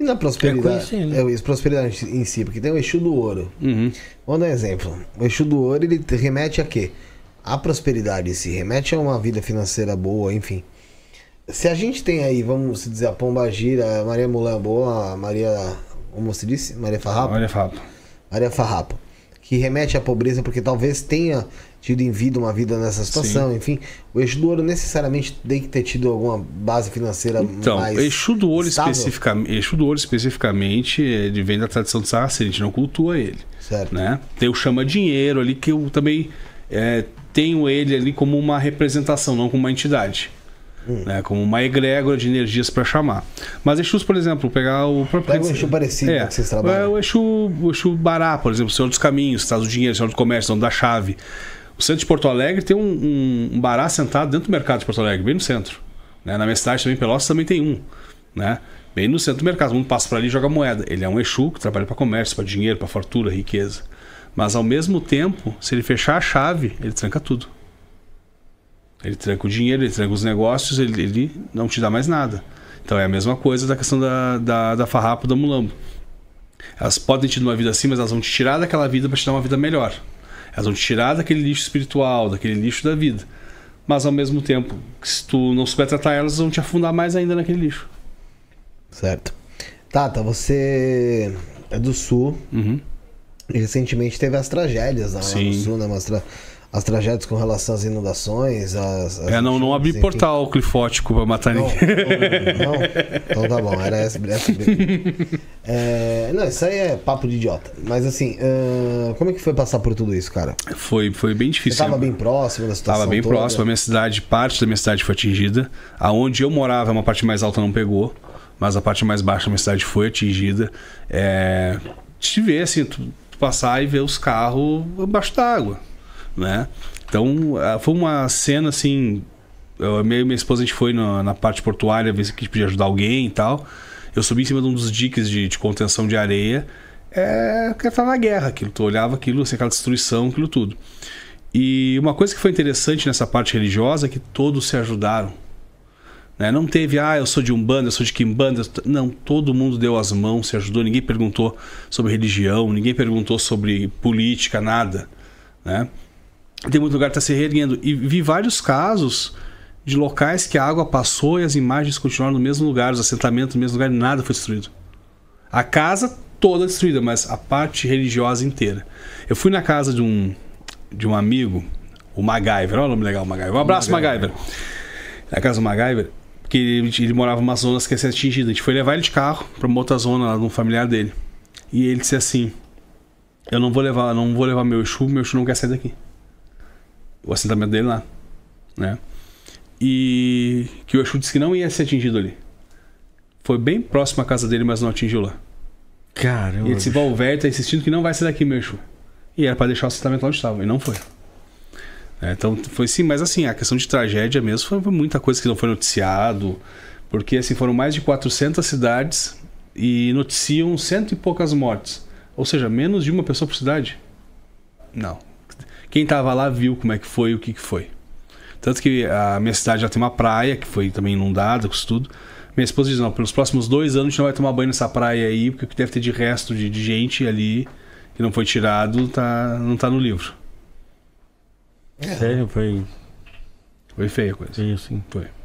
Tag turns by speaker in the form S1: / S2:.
S1: E na prosperidade. É, isso, né? é, prosperidade em si, porque tem o eixo do Ouro. Uhum. Vou dar um exemplo. O eixo do Ouro, ele remete a quê? A prosperidade se Remete a uma vida financeira boa, enfim. Se a gente tem aí, vamos dizer, a Pomba Gira, a Maria Mulher Boa, a Maria. Como você disse? Maria Farrapa? Maria Farrapa. Maria Farrapa que remete à pobreza, porque talvez tenha tido em vida uma vida nessa situação, Sim. enfim. O eixo do ouro necessariamente tem que ter tido alguma base financeira então, mais. Eixo do ouro especificamente,
S2: eixo eh, do ouro especificamente, ele vem da tradição de Saracen, a gente não cultua ele. Certo. Né? Tem o chama dinheiro ali que eu também é, tenho ele ali como uma representação, não como uma entidade. Hum. Né, como uma egrégora de energias para chamar. Mas Exus, por exemplo, pegar o próprio. Pega um Exu parecido é, que vocês trabalham. É o Exu, o Exu Bará, por exemplo, Senhor dos Caminhos, traz o dinheiro, Senhor do Comércio, Senhor da chave. O centro de Porto Alegre tem um, um Bará sentado dentro do mercado de Porto Alegre, bem no centro. Né? Na minha cidade também, Pelotas, também tem um. Né? Bem no centro do mercado, o mundo passa para ali e joga moeda. Ele é um Exu que trabalha para comércio, para dinheiro, para fortuna, riqueza. Mas ao mesmo tempo, se ele fechar a chave, ele tranca tudo. Ele tranca o dinheiro, ele tranca os negócios, ele, ele não te dá mais nada. Então é a mesma coisa da questão da, da, da farrapo da mulambo. Elas podem te dar uma vida assim, mas elas vão te tirar daquela vida para te dar uma vida melhor. Elas vão te tirar daquele lixo espiritual, daquele lixo da vida. Mas ao mesmo tempo, se tu não souber tratar elas, vão te afundar mais ainda naquele lixo.
S1: Certo. Tata, você é do sul. Uhum recentemente teve as tragédias lá, lá no sul, né? tra... As tragédias com relação às inundações, as, as é, não, não
S2: abri enfim. portal clifótico pra matar não, ninguém. Não, não, então tá bom, era essa,
S1: essa é, Não, isso aí é papo de idiota. Mas assim, uh, como é que foi passar por tudo isso, cara? Foi, foi bem difícil. Você tava bem próximo da situação. Tava bem toda. próximo, a
S2: minha cidade, parte da minha cidade foi atingida. Aonde eu morava, uma parte mais alta não pegou, mas a parte mais baixa da minha cidade foi atingida. É, tive assim, tu passar e ver os carros abaixo d'água, né? Então, eh, foi uma cena assim. Eu, eu e minha esposa a gente foi na, na parte portuária ver se a gente podia ajudar alguém e tal. Eu subi em cima de um dos diques de, de contenção de areia. É que tá na guerra aquilo. Tu olhava aquilo, assim, aquela destruição, aquilo tudo. E uma coisa que foi interessante nessa parte religiosa é que todos se ajudaram né? Não teve, ah, eu sou de Umbanda, eu sou de kimbanda Não, todo mundo deu as mãos, se ajudou, ninguém perguntou sobre religião, ninguém perguntou sobre política, nada. Né? Tem muito lugar que está se reerguendo. E vi vários casos de locais que a água passou e as imagens continuaram no mesmo lugar, os assentamentos no mesmo lugar, nada foi destruído. A casa toda destruída, mas a parte religiosa inteira. Eu fui na casa de um, de um amigo, o MacGyver, olha o nome legal, o MacGyver. Um abraço, MacGyver. MacGyver. Na casa do MacGyver, porque ele, ele morava uma zona que ia ser atingida. A gente foi levar ele de carro pra uma outra zona lá de um familiar dele. E ele disse assim: Eu não vou levar, não vou levar meu Exu, meu Exu não quer sair daqui. O assentamento dele lá. Né? E que o Exu disse que não ia ser atingido ali. Foi bem próximo à casa dele, mas não atingiu lá. Caramba. E ele disse: Valverde tá insistindo que não vai sair daqui, meu Exu. E era pra deixar o assentamento onde estava, e não foi. É, então foi sim, mas assim, a questão de tragédia mesmo foi, foi muita coisa que não foi noticiado, porque assim foram mais de 400 cidades e noticiam cento e poucas mortes, ou seja, menos de uma pessoa por cidade. Não. Quem estava lá viu como é que foi, o que, que foi. Tanto que a minha cidade já tem uma praia que foi também inundada com isso tudo. Minha esposa diz: não, pelos próximos dois anos a gente não vai tomar banho nessa praia aí, porque o que deve ter de resto de, de gente ali que não foi tirado tá,
S1: não está no livro. É. Sério, foi. Foi feia a coisa. Foi, sim. Foi.